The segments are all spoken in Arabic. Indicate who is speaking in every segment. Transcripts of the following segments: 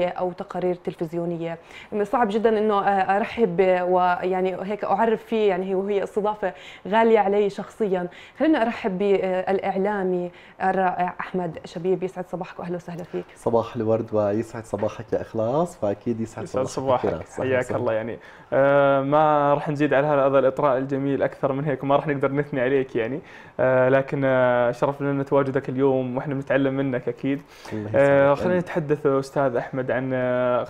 Speaker 1: او تقارير تلفزيونيه صعب جدا انه ارحب ويعني هيك اعرف فيه يعني وهي استضافه غاليه علي شخصيا خلينا ارحب بالاعلامي الرائع احمد شبيب يسعد صباحك واهلا وسهلا فيك
Speaker 2: صباح الورد ويسعد صباحك يا اخلاص فاكيد يسعد, يسعد صباحك, صباحك. حياك
Speaker 3: الله يعني آه ما راح نزيد على هذا الاطراء الجميل اكثر من هيك وما راح نقدر نثني عليك يعني آه لكن آه، شرف لنا تواجدك اليوم واحنا بنتعلم منك اكيد آه خلينا نتحدث استاذ احمد محمد عن آه،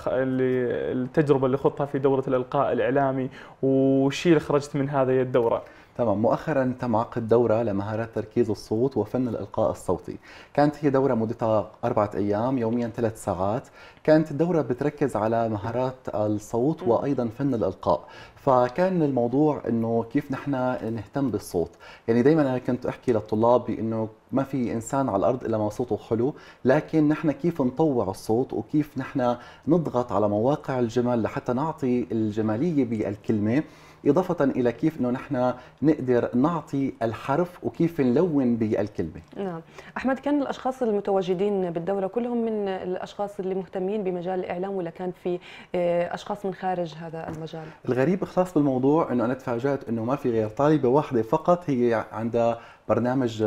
Speaker 3: التجربه اللي خضتها في دوره الالقاء الاعلامي وش اللي خرجت من هذه الدوره؟ تمام مؤخرا تم عقد دورة لمهارات تركيز الصوت وفن
Speaker 2: الإلقاء الصوتي كانت هي دورة مدتها أربعة أيام يوميا ثلاث ساعات كانت الدورة بتركز على مهارات الصوت وأيضا فن الإلقاء فكان الموضوع انه كيف نحن نهتم بالصوت يعني دائما انا كنت احكي للطلاب بانه ما في انسان على الارض الا ما صوته حلو لكن نحن كيف نطوع الصوت وكيف نحن نضغط على مواقع الجمل لحتى نعطي الجماليه بالكلمه إضافة إلى كيف أنه نحن نقدر نعطي الحرف وكيف نلون بالكلمة
Speaker 1: نعم أحمد كان الأشخاص المتواجدين بالدورة كلهم من الأشخاص اللي مهتمين بمجال الإعلام ولا كان في آه، أشخاص من خارج هذا المجال
Speaker 2: الغريب خاص بالموضوع أنه أنا تفاجأت أنه ما في غير طالبة واحدة فقط هي عندها برنامج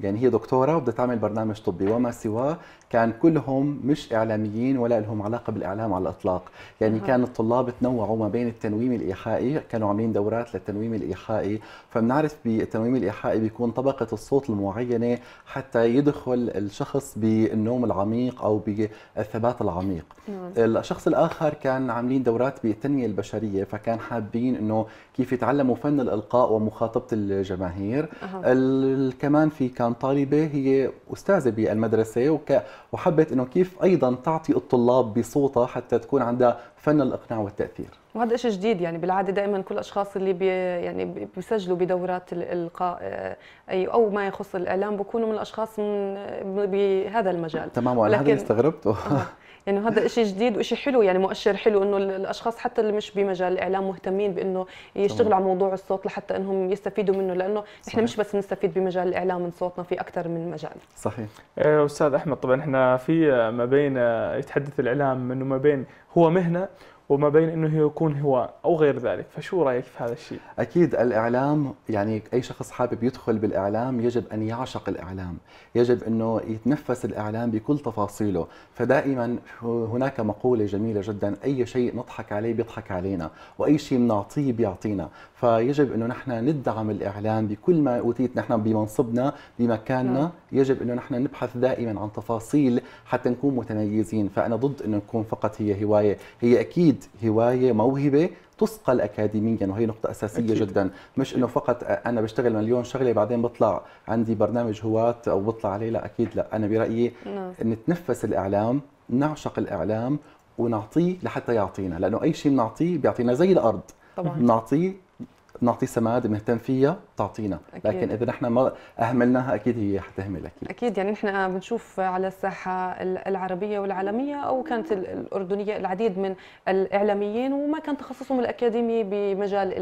Speaker 2: يعني هي دكتوره وبدها تعمل برنامج طبي وما سواه كان كلهم مش اعلاميين ولا لهم علاقه بالاعلام على الاطلاق يعني كان الطلاب تنوعوا ما بين التنويم الايحائي كانوا عاملين دورات للتنويم الايحائي فبنعرف بالتنويم الايحائي بيكون طبقه الصوت المعينه حتى يدخل الشخص بالنوم العميق او بالثبات العميق نعم. الشخص الاخر كان عاملين دورات بالتنميه البشريه فكان حابين انه كيف يتعلموا فن الالقاء ومخاطبه الجماهير كمان في كان طالبه هي استاذه بالمدرسه وحبت انه كيف ايضا تعطي الطلاب بصوتها حتى تكون عندها فن الاقناع والتاثير
Speaker 1: وهذا شيء جديد يعني بالعاده دائما كل الاشخاص اللي بي يعني بيسجلوا بدورات الالقاء اي او ما يخص الاعلام بكونوا من الاشخاص من بهذا المجال تمام وانا هذا اللي
Speaker 2: استغربته آه.
Speaker 1: يعني هذا شيء جديد وشيء حلو يعني مؤشر حلو انه الاشخاص حتى اللي مش بمجال الاعلام مهتمين بانه يشتغلوا على موضوع الصوت لحتى انهم يستفيدوا منه لانه نحن مش بس نستفيد بمجال الاعلام من صوتنا في اكثر من مجال
Speaker 3: صحيح آه، استاذ احمد طبعا احنا في ما بين آه، يتحدث الاعلام انه ما بين هو مهنه وما بين انه يكون هواء او غير ذلك، فشو رايك في هذا الشيء؟
Speaker 2: اكيد الاعلام يعني اي شخص حابب يدخل بالاعلام يجب ان يعشق الاعلام، يجب انه يتنفس الاعلام بكل تفاصيله، فدائما هناك مقوله جميله جدا اي شيء نضحك عليه بيضحك علينا، واي شيء بنعطيه بيعطينا، فيجب انه نحن ندعم الاعلام بكل ما اوتيت نحن بمنصبنا بمكاننا نعم. يجب انه نحن نبحث دائما عن تفاصيل حتى نكون متميزين فانا ضد انه نكون فقط هي هوايه هي اكيد هوايه موهبه تصقل اكاديميا وهي نقطه اساسيه أكيد. جدا مش أكيد. انه فقط انا بشتغل مليون شغله بعدين بطلع عندي برنامج هواة او بطلع عليه لا اكيد لا انا برايي نعم. نتنفس الاعلام نعشق الاعلام ونعطيه لحتى يعطينا لانه اي شيء بنعطيه بيعطينا زي الارض طبعا بنعطيه بنعطيه سماد بنهتم فيها تعطينا أكيد. لكن اذا نحن ما اهملناها اكيد هي حتهمل اكيد
Speaker 1: اكيد يعني نحن بنشوف على الساحه العربيه والعالميه او كانت الاردنيه العديد من الاعلاميين وما كان تخصصهم الاكاديمي بمجال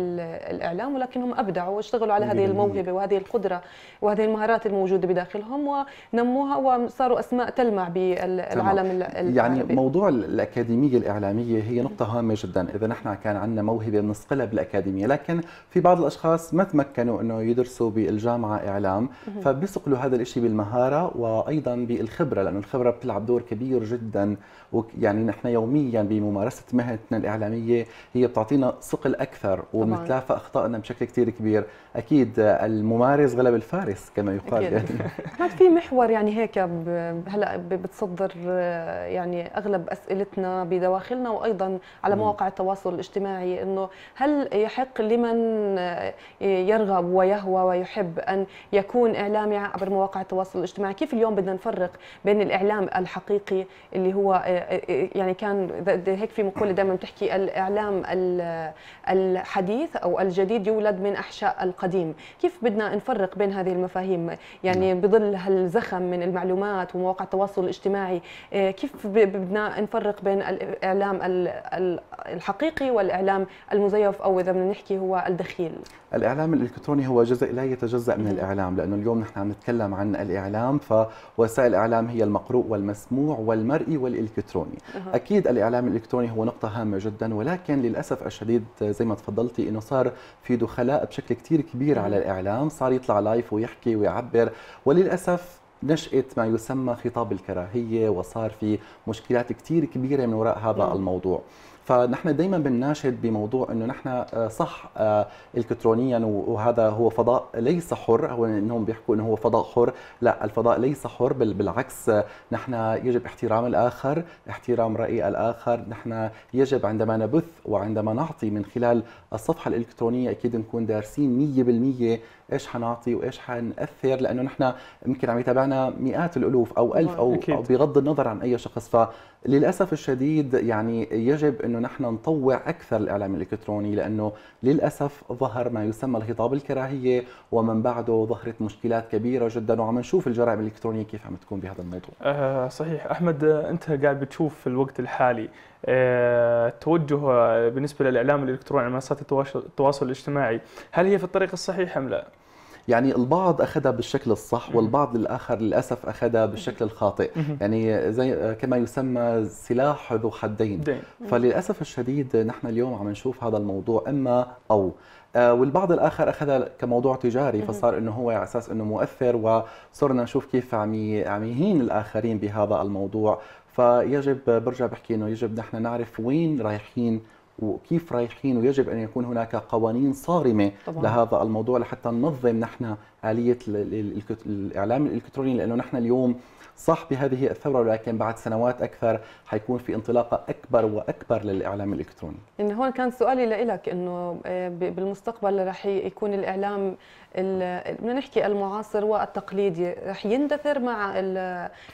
Speaker 1: الاعلام ولكنهم ابدعوا واشتغلوا على هذه الموهبه وهذه القدره وهذه المهارات الموجوده بداخلهم ونموها وصاروا اسماء تلمع بالعالم العربي يعني
Speaker 2: موضوع الاكاديميه الاعلاميه هي نقطه هامه جدا اذا نحن كان عندنا موهبه بنصقلها بالاكاديميه لكن في بعض الاشخاص ما تمكنوا انه يدرسوا بالجامعه اعلام فبيصقلوا هذا الشيء بالمهاره وايضا بالخبره لانه الخبره بتلعب دور كبير جدا ويعني نحن يوميا بممارسه مهنتنا الاعلاميه هي بتعطينا صقل اكثر وبنتلافى اخطائنا بشكل كثير كبير اكيد الممارس غلب الفارس كما يقال أكيد. يعني
Speaker 1: كان في محور يعني هيك هلا بتصدر يعني اغلب اسئلتنا بدواخلنا وايضا على مواقع التواصل الاجتماعي انه هل يحق لمن يرغب ويهوى ويحب أن يكون إعلامي عبر مواقع التواصل الاجتماعي كيف اليوم بدنا نفرق بين الإعلام الحقيقي اللي هو آه، آه، آه، يعني كان هيك في مقولة دائما بتحكي الإعلام الحديث أو الجديد يولد من أحشاء القديم كيف بدنا نفرق بين هذه المفاهيم يعني نعم. بظل هالزخم من المعلومات ومواقع التواصل الاجتماعي كيف بدنا نفرق بين الإعلام الحقيقي والإعلام المزيف أو إذا بدنا نحكي هو الدخيل
Speaker 2: الإعلام الإلكتروني هو جزء لا يتجزأ من الإعلام لأنه اليوم نحن عم نتكلم عن الإعلام فوسائل الإعلام هي المقروء والمسموع والمرئي والإلكتروني أه. أكيد الإعلام الإلكتروني هو نقطة هامة جدا ولكن للأسف الشديد زي ما تفضلتي إنه صار في دخلاء بشكل كثير كبير على الإعلام صار يطلع لايف ويحكي ويعبر وللأسف نشأت ما يسمى خطاب الكراهية وصار في مشكلات كثير كبيرة من وراء هذا الموضوع فنحن دائما بنناشد بموضوع انه نحن آه، صح آه، الكترونيا وهذا هو فضاء ليس حر هو انهم بيحكوا انه هو فضاء حر لا الفضاء ليس حر بل بالعكس آه، نحن يجب احترام الاخر احترام راي الاخر نحن يجب عندما نبث وعندما نعطي من خلال الصفحه الالكترونيه اكيد نكون دارسين 100% ايش حنعطي وايش حنأثر لانه نحن يمكن عم يتابعنا مئات الالوف او ألف او, أو بغض النظر عن اي شخص ف للاسف الشديد يعني يجب انه نحن نطوع اكثر الاعلام الالكتروني لانه للاسف ظهر ما يسمى الخطاب الكراهيه ومن بعده ظهرت مشكلات كبيره جدا وعم نشوف الجرائم الالكترونيه كيف عم تكون بهذا الموضوع.
Speaker 3: آه صحيح احمد انت قاعد بتشوف في الوقت الحالي آه توجه بالنسبه للاعلام الالكتروني على منصات التواصل الاجتماعي هل هي في الطريق الصحيح ام لا؟
Speaker 2: يعني البعض اخذها بالشكل الصح والبعض الاخر للاسف اخذها بالشكل الخاطئ يعني زي كما يسمى سلاح ذو حدين فللاسف الشديد نحن اليوم عم نشوف هذا الموضوع اما او آه، والبعض الاخر اخذها كموضوع تجاري فصار انه هو على اساس انه مؤثر وصرنا نشوف كيف عم عم يهين الاخرين بهذا الموضوع فيجب برجع بحكي انه يجب نحن نعرف وين رايحين وكيف رايحين ويجب ان يكون هناك قوانين صارمه طبعا. لهذا الموضوع لحتى ننظم نحن آلية الإعلام الإلكتروني لأنه نحن اليوم صح بهذه الثورة ولكن بعد سنوات أكثر حيكون في انطلاقة أكبر وأكبر للإعلام الإلكتروني
Speaker 1: إن هون كان سؤالي لإلك أنه آه، بالمستقبل رح يكون الإعلام بدنا نحكي المعاصر والتقليدي رح يندثر مع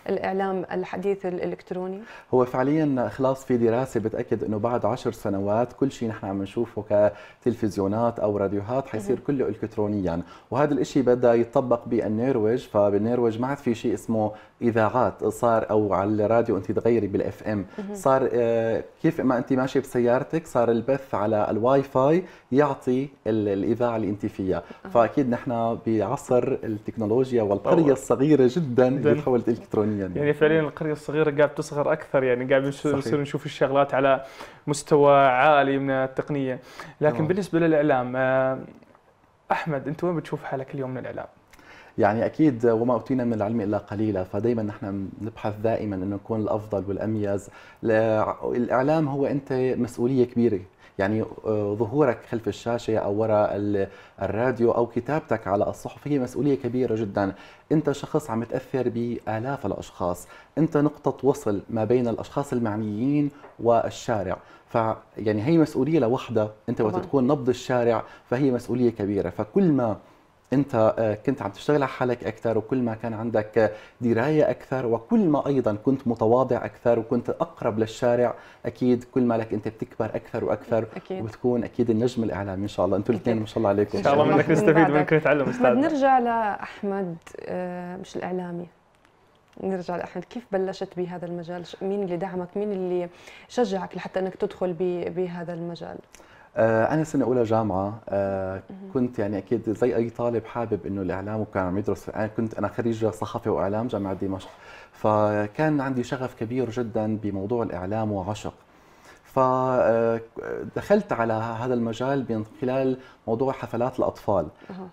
Speaker 1: الإعلام الحديث الإلكتروني
Speaker 2: هو فعليا خلاص في دراسة بتأكد أنه بعد عشر سنوات كل شيء نحن عم نشوفه كتلفزيونات أو راديوهات حيصير كله إلكترونيا وهذا الشيء بدا يطبق بالنرويج فبالنرويج ما عاد في شيء اسمه اذاعات صار او على الراديو انت تغيري بالاف ام صار آه، كيف ما انت ماشيه بسيارتك صار البث على الواي فاي يعطي الاذاعه اللي انت فيها فاكيد نحن بعصر التكنولوجيا والقريه الصغيره جدا اللي تحولت الكترونيا يعني, يعني فعليا
Speaker 3: القريه الصغيره قاعد تصغر اكثر يعني قاعد نصير نشوف الشغلات على مستوى عالي من التقنيه لكن أوه. بالنسبه للاعلام آه، احمد انت وين بتشوف حالك اليوم من الإعلام؟
Speaker 2: يعني اكيد وما اوتينا من العلم الا قليلا فدائما نحن نبحث دائما انه نكون الافضل والاميز الاعلام هو انت مسؤوليه كبيره يعني آه، ظهورك خلف الشاشه او وراء الراديو او كتابتك على الصحف هي مسؤوليه كبيره جدا انت شخص عم تاثر بالاف الاشخاص انت نقطه وصل ما بين الاشخاص المعنيين والشارع ف يعني هي مسؤوليه لوحدها انت وقت تكون نبض الشارع فهي مسؤوليه كبيره فكل ما انت آه، كنت عم تشتغل على حالك اكثر وكل ما كان عندك آه، درايه اكثر وكل ما ايضا كنت متواضع اكثر وكنت اقرب للشارع اكيد كل ما لك انت بتكبر اكثر واكثر أكيد. وبتكون اكيد النجم الاعلامي ان شاء الله انتم الاثنين ما شاء الله عليكم ان شاء الله منك نستفيد منك نتعلم استاذ استاذ
Speaker 1: نرجع لاحمد آه، مش الاعلامي نرجع لاحمد كيف بلشت بهذا المجال مين اللي دعمك مين اللي شجعك لحتى انك تدخل بهذا المجال
Speaker 2: آه، انا سنه اولى جامعه آه، كنت يعني اكيد زي اي طالب حابب انه الاعلام وكان عم يدرس انا آه، كنت انا خريج صحافه واعلام جامعه دمشق فكان عندي شغف كبير جدا بموضوع الاعلام وعشق فدخلت على هذا المجال من خلال موضوع حفلات الاطفال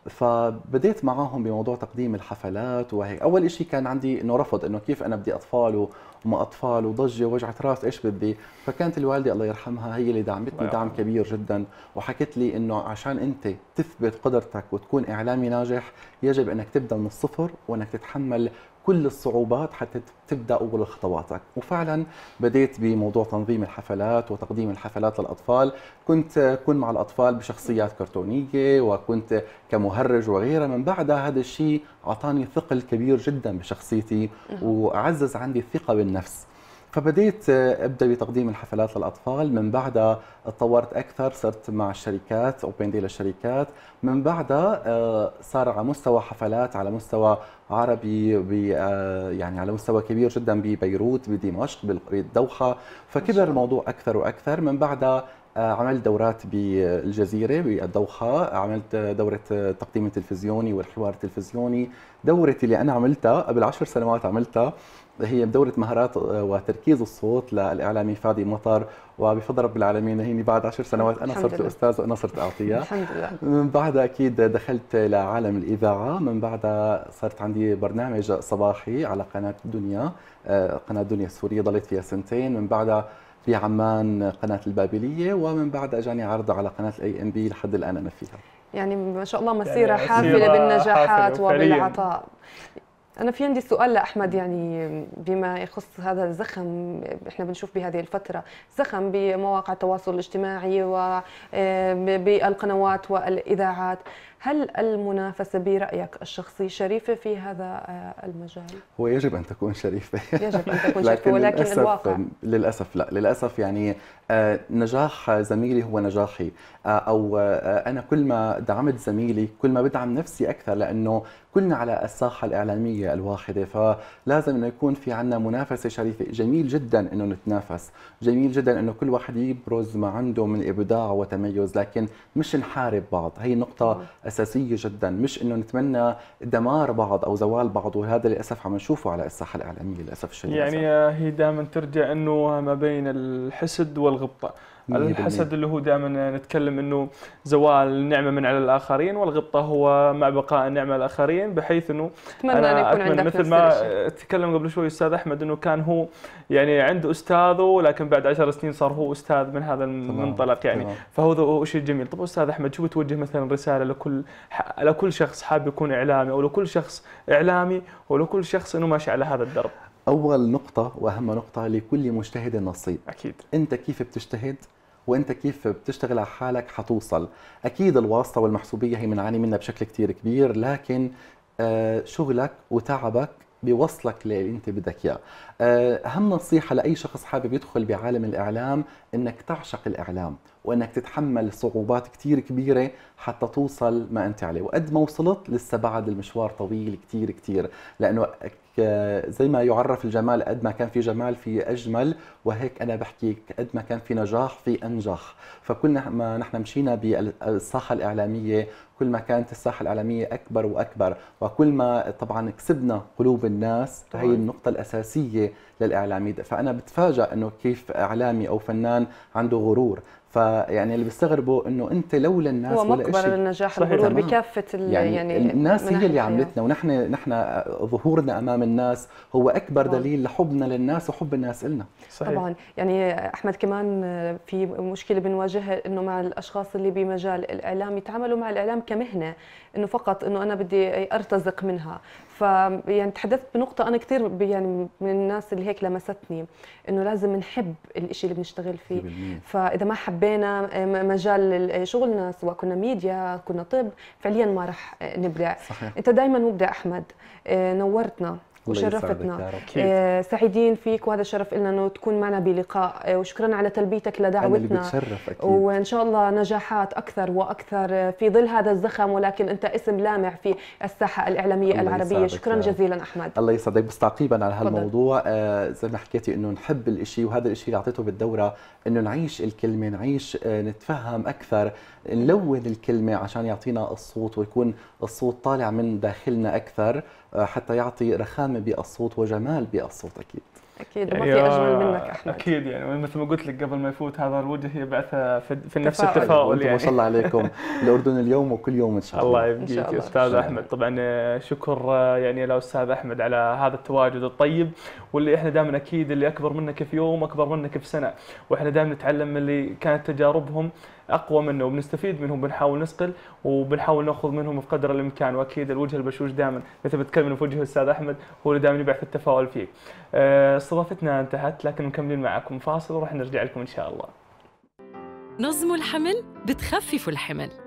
Speaker 2: فبديت معهم بموضوع تقديم الحفلات وهيك اول شيء كان عندي انه رفض انه كيف انا بدي اطفال وما اطفال وضجه ووجعه راس ايش بدي فكانت الوالده الله يرحمها هي اللي دعمتني دعم كبير جدا وحكت لي انه عشان انت تثبت قدرتك وتكون اعلامي ناجح يجب انك تبدا من الصفر وانك تتحمل كل الصعوبات حتى تبدا اول خطواتك وفعلا بديت بموضوع تنظيم الحفلات وتقديم الحفلات للاطفال كنت كن مع الاطفال بشخصيات كرتونيه وكنت كمهرج وغيره من بعدها هذا الشيء اعطاني ثقل كبير جدا بشخصيتي نعم. وعزز عندي الثقه بالنفس النفس فبديت آه، ابدا بتقديم الحفلات للاطفال من بعدها تطورت اكثر صرت مع الشركات اوبن دي للشركات من بعدها آه، صار على مستوى حفلات على مستوى عربي آه، يعني على مستوى كبير جدا ببيروت بدمشق بالدوحه فكبر الموضوع اكثر واكثر من بعدها عملت دورات بالجزيرة بالدوحة عملت دورة تقديم التلفزيوني والحوار التلفزيوني دورتي اللي أنا عملتها قبل عشر سنوات عملتها هي دورة مهارات آه، وتركيز الصوت للإعلامي فادي مطر وبفضل رب العالمين هيني بعد عشر سنوات أنا صرت لله. أستاذ وأنا صرت أعطيها الحمد لله من بعدها أكيد دخلت لعالم الإذاعة من بعدها صرت عندي برنامج صباحي على قناة الدنيا آه، قناة الدنيا السورية ضليت فيها سنتين من بعدها في عمان قناة البابلية ومن بعد أجاني عرض على قناة الاي ام بي لحد الآن أنا فيها
Speaker 1: يعني ما شاء الله يعني مسيرة يعني حافلة بالنجاحات وبالعطاء أنا في عندي سؤال لأحمد يعني بما يخص هذا الزخم إحنا بنشوف بهذه الفترة زخم بمواقع التواصل الاجتماعي وبالقنوات آه، والإذاعات هل المنافسة برأيك الشخصي شريفة في هذا آه، المجال؟
Speaker 2: هو يجب أن تكون شريفة يجب أن تكون شريفة ولكن للأسف الواقع للأسف لا للأسف يعني آه، نجاح زميلي هو نجاحي آه، أو أنا كل ما دعمت زميلي كل ما بدعم نفسي أكثر لأنه كلنا على الساحة الإعلامية الواحدة فلازم أنه يكون في عنا منافسة شريفة جميل جدا أنه نتنافس جميل جدا أنه كل واحد يبرز ما عنده من إبداع وتميز لكن مش نحارب بعض هي نقطة نعم. اساسيه جدا مش انه نتمنى دمار بعض او زوال بعض وهذا للاسف عم نشوفه على الساحه الاعلاميه للاسف الشديد يعني
Speaker 3: هي دائما ترجع انه ما بين الحسد والغبطه الحسد اللي هو دائما نتكلم انه زوال النعمه من على الاخرين والغبطه هو مع بقاء النعمه الاخرين بحيث انه اتمنى أنا ان يكون أتمنى عندك مثل ما تكلم قبل شوي استاذ احمد انه كان هو يعني عند استاذه لكن بعد عشر سنين صار هو استاذ من هذا المنطلق يعني فهذا فهو شيء جميل طب استاذ احمد شو بتوجه مثلا رساله لكل لكل شخص حاب يكون اعلامي او لكل شخص اعلامي ولكل شخص انه ماشي على هذا الدرب
Speaker 2: اول نقطه واهم نقطه لكل مجتهد نصيب اكيد انت كيف بتجتهد وانت كيف بتشتغل على حالك حتوصل اكيد الواسطه والمحسوبيه هي بنعاني منها بشكل كثير كبير لكن آه، شغلك وتعبك بيوصلك للي انت بدك اياه آه، اهم نصيحه لاي شخص حابب يدخل بعالم الاعلام انك تعشق الاعلام وانك تتحمل صعوبات كثير كبيره حتى توصل ما انت عليه وقد ما وصلت لسه بعد المشوار طويل كثير كثير لانه زي ما يعرف الجمال قد ما كان في جمال في اجمل وهيك انا بحكي قد ما كان في نجاح في انجح فكل ما نحن مشينا بالساحه الاعلاميه كل ما كانت الساحه الاعلاميه اكبر واكبر وكل ما طبعا كسبنا قلوب الناس طبعا. هي النقطه الاساسيه للاعلامي فانا بتفاجئ انه كيف اعلامي او فنان عنده غرور فيعني اللي بيستغربوا انه انت لولا الناس هو ولا شيء للنجاح الغرور بكافه يعني, يعني الناس هي اللي عملتنا ونحن نحن ظهورنا امام الناس هو اكبر طبعا. دليل لحبنا للناس وحب الناس لنا صحيح. طبعا
Speaker 1: يعني احمد كمان في مشكله بنواجهها انه مع الاشخاص اللي بمجال الاعلام يتعاملوا مع الاعلام كمهنه انه فقط انه انا بدي ارتزق منها ف يعني تحدثت بنقطة أنا كثير يعني من الناس اللي هيك لمستني إنه لازم نحب الإشي اللي بنشتغل فيه فإذا ما حبينا آه، مجال آه، شغلنا سواء كنا ميديا كنا طب فعليا ما رح آه، نبدع صحيح. أنت دائما مبدع أحمد نورتنا وشرفتنا آه، سعيدين فيك وهذا شرف لنا انه تكون معنا بلقاء آه، وشكرا على تلبيتك لدعوتنا وان شاء الله نجاحات اكثر واكثر في ظل هذا الزخم ولكن انت اسم لامع في الساحه الاعلاميه العربيه شكرا جزيلا احمد
Speaker 2: الله يسعدك بس تعقيبا على هالموضوع آه، زي ما حكيتي انه نحب الشيء وهذا الشيء اللي اعطيته بالدوره انه نعيش الكلمه نعيش نتفهم اكثر نلون الكلمه عشان يعطينا الصوت ويكون الصوت طالع من داخلنا اكثر حتى يعطي رخامة نعمه بالصوت وجمال بالصوت اكيد
Speaker 1: اكيد وما في
Speaker 3: اجمل منك احمد اكيد يعني مثل ما قلت لك قبل ما يفوت هذا الوجه هي بعثه في, في نفس التفاؤل يعني ما شاء الله عليكم الاردن
Speaker 2: اليوم وكل يوم ان شاء الله الله يبقيك استاذ احمد
Speaker 3: طبعا آه، شكر آه، يعني للاستاذ احمد على هذا التواجد الطيب واللي احنا دائما اكيد اللي اكبر منك في يوم اكبر منك في سنه واحنا دائما نتعلم اللي كانت تجاربهم اقوى منه وبنستفيد منهم بنحاول نسقل وبنحاول ناخذ منهم في قدر الامكان واكيد الوجه البشوش دائما متى بتكلم في وجه الاستاذ احمد هو اللي دائما يبعث التفاؤل فيه. استضافتنا آه، انتهت لكن مكملين معكم فاصل وراح نرجع لكم ان شاء الله.
Speaker 1: نظموا الحمل بتخففوا الحمل.